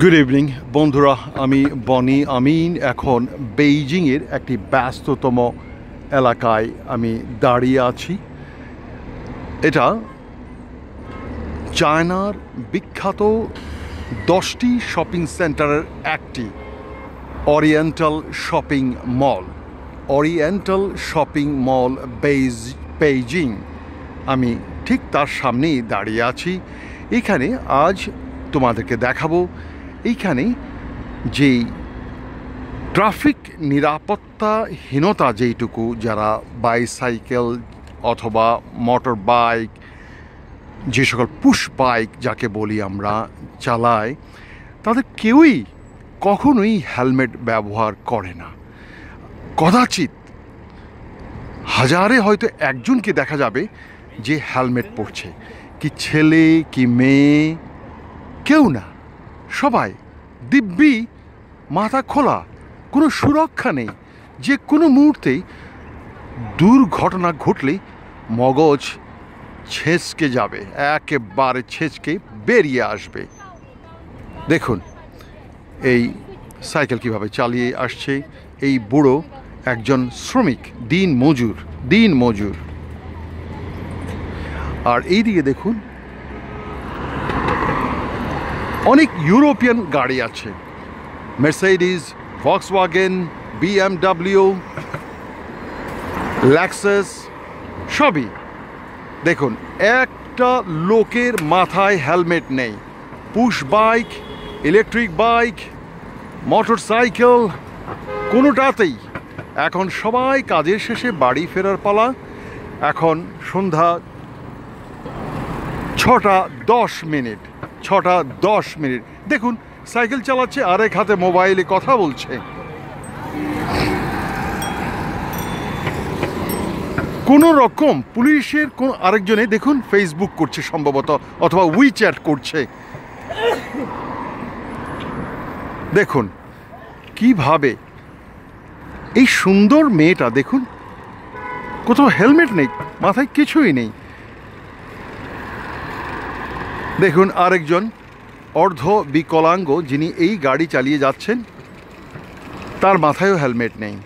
good evening বন্ধুরা আমি বনি আমিন এখন বেইজিংয়ের একটি ব্যস্ততম এলাকায় আমি দাঁড়িয়ে আছি এটা চায়নার বিখ্যাত দশটি শপিং সেন্টারের একটি oriental shopping mall oriental shopping mall বেইজ বেইজিং আমি ঠিক তার সামনেই দাঁড়িয়ে আছি এখানে আজ তোমাদেরকে দেখাবো এইখানেই যেই ট্রাফিক নিরাপত্তাহীনতা যেইটুকু যারা বাইসাইকেল অথবা মোটর বাইক যে সকল পুশ বাইক যাকে বলি আমরা চালায় তাদের কেউই কখনোই হেলমেট ব্যবহার করে না কদাচিৎ হাজারে হয়তো একজনকে দেখা যাবে যে হেলমেট পরছে কি ছেলে কি মেয়ে কেউ না সবাই দিব্যি মাথা খোলা কোনো সুরক্ষা নেই যে কোনো মুহূর্তেই দুর্ঘটনা ঘটলে মগজ ছেঁচকে যাবে একেবারে ছেঁচকে বেরিয়ে আসবে দেখুন এই সাইকেল কিভাবে চালিয়ে আসছে এই বুড়ো একজন শ্রমিক দিন মজুর দিন মজুর আর এই দিকে দেখুন অনেক ইউরোপিয়ান গাড়ি আছে Mercedes Volkswagen BMW Lexus সবই দেখুন একটা লোকের মাথায় হেলমেট নেই push bike electric bike motorcycle কোনোটাতেই এখন সবাই কাজের শেষে বাড়ি ফেরার পালা এখন সন্ধ্যা ছটা দশ মিনিট ছটা দশ মিনিট দেখুন সাইকেল চালাচ্ছে আরেক হাতে মোবাইলে কথা বলছে কোনো রকম পুলিশের কোন আরেকজনে দেখুন ফেসবুক করছে সম্ভবত অথবা উইচ্যাট করছে দেখুন কিভাবে এই সুন্দর মেয়েটা দেখুন কোথাও হেলমেট নেই মাথায় কিছুই নেই দেখুন আরেকজন অর্ধ বিকলাঙ্গ যিনি এই গাড়ি চালিয়ে যাচ্ছেন তার মাথায়ও হেলমেট নেই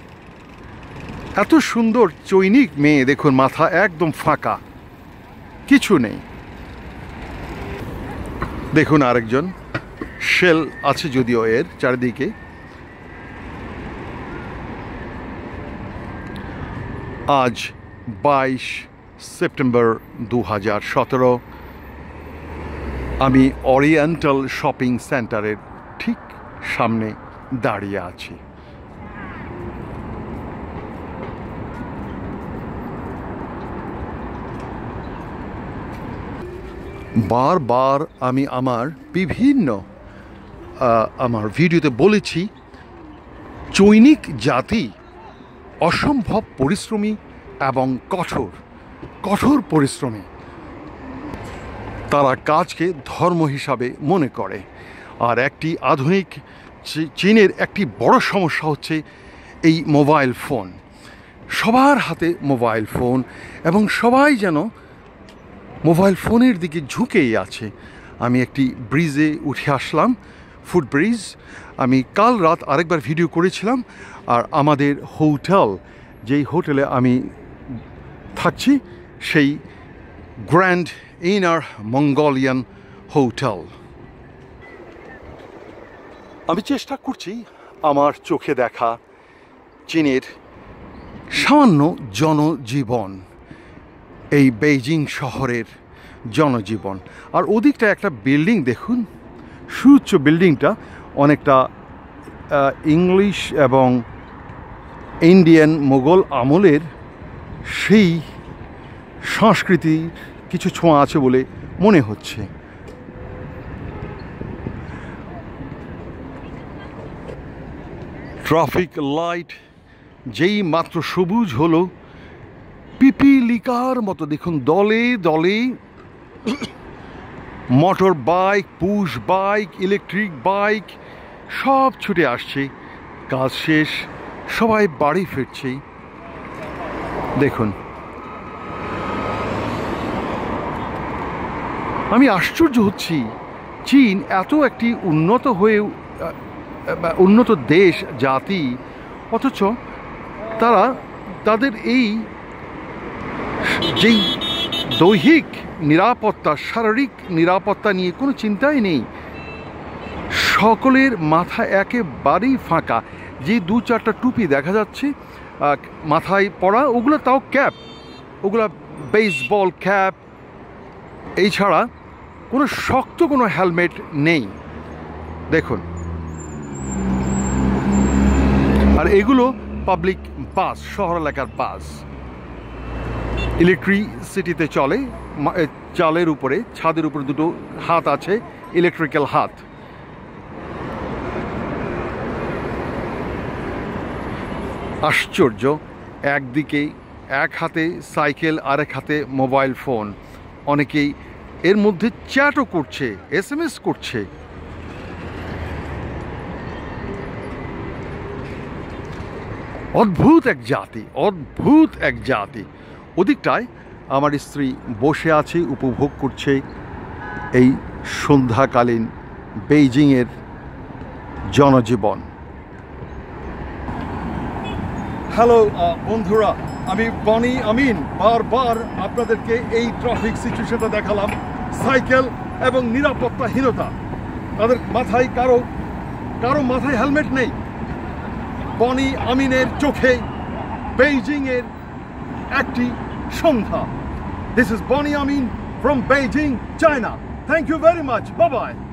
এত সুন্দর চৈনিক মেয়ে দেখুন মাথা একদম ফাঁকা কিছু নেই দেখুন আরেকজন শেল আছে যদিও এর চারিদিকে আজ বাইশ সেপ্টেম্বর দু হাজার সতেরো আমি অরিয়েন্টাল শপিং সেন্টারের ঠিক সামনে দাঁড়িয়ে আছি বারবার আমি আমার বিভিন্ন আমার ভিডিওতে বলেছি চৈনিক জাতি অসম্ভব পরিশ্রমী এবং কঠোর কঠোর পরিশ্রমী তারা কাজকে ধর্ম হিসাবে মনে করে আর একটি আধুনিক চীনের একটি বড় সমস্যা হচ্ছে এই মোবাইল ফোন সবার হাতে মোবাইল ফোন এবং সবাই যেন মোবাইল ফোনের দিকে ঝুঁকেই আছে আমি একটি ব্রিজে উঠে আসলাম ফুড ব্রিজ আমি কাল রাত আরেকবার ভিডিও করেছিলাম আর আমাদের হোটেল যেই হোটেলে আমি থাকছি সেই গ্র্যান্ড Inner Mongolian Hotel আমি চেষ্টা করছি আমার চোখে দেখা চীনের সামান্য জনজীবন এই বেইজিং শহরের জনজীবন আর ওদিকটা একটা বিল্ডিং দেখুন সুউচ্চ বিল্ডিংটা অনেকটা ইংলিশ এবং ইন্ডিয়ান মোগল আমলের সেই সংস্কৃতির কিছু ছোঁয়া আছে বলে মনে হচ্ছে ট্রাফিক লাইট যেই মাত্র সবুজ হলো পিপিলিকার মতো দেখুন দলে দলে motorbike push bike electric bike সব ছুটে আসছে কাজ শেষ সবাই বাড়ি ফিরছে দেখুন আমি আশ্চর্য হচ্ছি চীন এত একটি উন্নত হয়ে উন্নত দেশ জাতি অথচ তারা তাদের এই যেই দৈহিক নিরাপত্তা শারীরিক নিরাপত্তা নিয়ে কোনো চিন্তাই নেই সকলের মাথা একেবারেই ফাঁকা যে দু চারটা টুপি দেখা যাচ্ছে মাথায় পড়া ওগুলো তাও ক্যাপ ওগুলো বেসবল ক্যাপ এই ছাড়া কোনো শক্ত কোনো হেলমেট নেই দেখুন আর এগুলো পাবলিক বাস শহর এলাকার বাস ইলেকট্রিসিটিতে চলে চালের উপরে ছাদের উপরে দুটো হাত আছে ইলেকট্রিক্যাল হাত আশ্চর্য একদিকে এক হাতে সাইকেল আরেক হাতে মোবাইল ফোন অনেকেই এর মধ্যে চ্যাটও করছে এস এম এস করছে অদ্ভুত এক জাতি অদ্ভুত এক জাতি ওদিকটায় আমার স্ত্রী বসে আছে উপভোগ করছে এই সন্ধ্যাকালীন বেইজিংয়ের জনজীবন হ্যালো বন্ধুরা আমি বনি আমিন বারবার আপনাদেরকে এই ট্রাফিক সিচুয়েশনটা দেখালাম সাইকেল এবং নিরাপত্তাহীনতা তাদের মাথায় কারো কারো মাথায় হেলমেট নেই বনি আমিনের চোখে বেইজিংয়ের একটি সন্ধ্যা this is Boni Amin from Beijing China thank you very much বাবাই